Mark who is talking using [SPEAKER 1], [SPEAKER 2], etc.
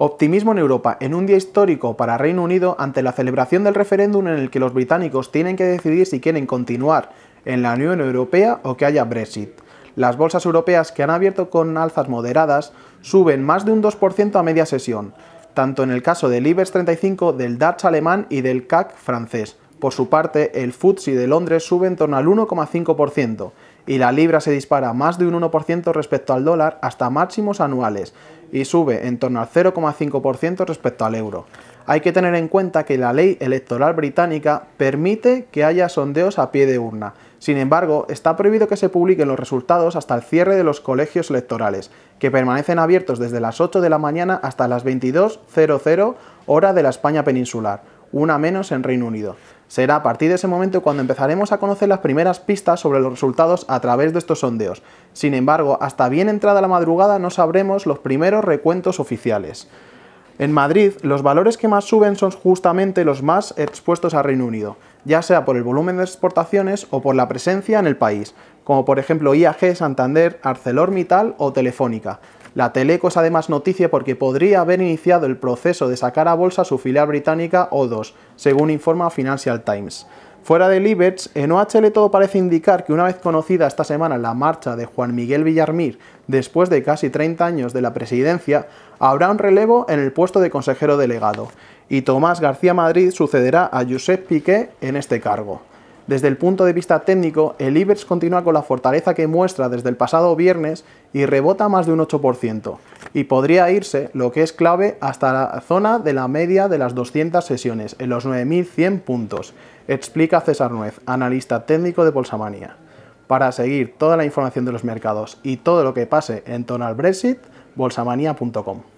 [SPEAKER 1] Optimismo en Europa, en un día histórico para Reino Unido ante la celebración del referéndum en el que los británicos tienen que decidir si quieren continuar en la Unión Europea o que haya Brexit. Las bolsas europeas que han abierto con alzas moderadas suben más de un 2% a media sesión, tanto en el caso del IBEX 35, del DAX alemán y del CAC francés. Por su parte, el FTSE de Londres sube en torno al 1,5%, y la libra se dispara más de un 1% respecto al dólar hasta máximos anuales y sube en torno al 0,5% respecto al euro. Hay que tener en cuenta que la ley electoral británica permite que haya sondeos a pie de urna. Sin embargo, está prohibido que se publiquen los resultados hasta el cierre de los colegios electorales, que permanecen abiertos desde las 8 de la mañana hasta las 22.00 hora de la España peninsular una menos en Reino Unido. Será a partir de ese momento cuando empezaremos a conocer las primeras pistas sobre los resultados a través de estos sondeos. Sin embargo, hasta bien entrada la madrugada no sabremos los primeros recuentos oficiales. En Madrid, los valores que más suben son justamente los más expuestos a Reino Unido, ya sea por el volumen de exportaciones o por la presencia en el país, como por ejemplo IAG, Santander, ArcelorMittal o Telefónica. La Teleco es además noticia porque podría haber iniciado el proceso de sacar a bolsa su filial británica O2, según informa Financial Times. Fuera de Libets, en OHL todo parece indicar que una vez conocida esta semana la marcha de Juan Miguel Villarmir después de casi 30 años de la presidencia, habrá un relevo en el puesto de consejero delegado, y Tomás García Madrid sucederá a Josep Piqué en este cargo. Desde el punto de vista técnico, el IBEX continúa con la fortaleza que muestra desde el pasado viernes y rebota más de un 8%, y podría irse, lo que es clave, hasta la zona de la media de las 200 sesiones, en los 9.100 puntos, explica César Nuez, analista técnico de Bolsamanía. Para seguir toda la información de los mercados y todo lo que pase en torno al Brexit, bolsamanía.com.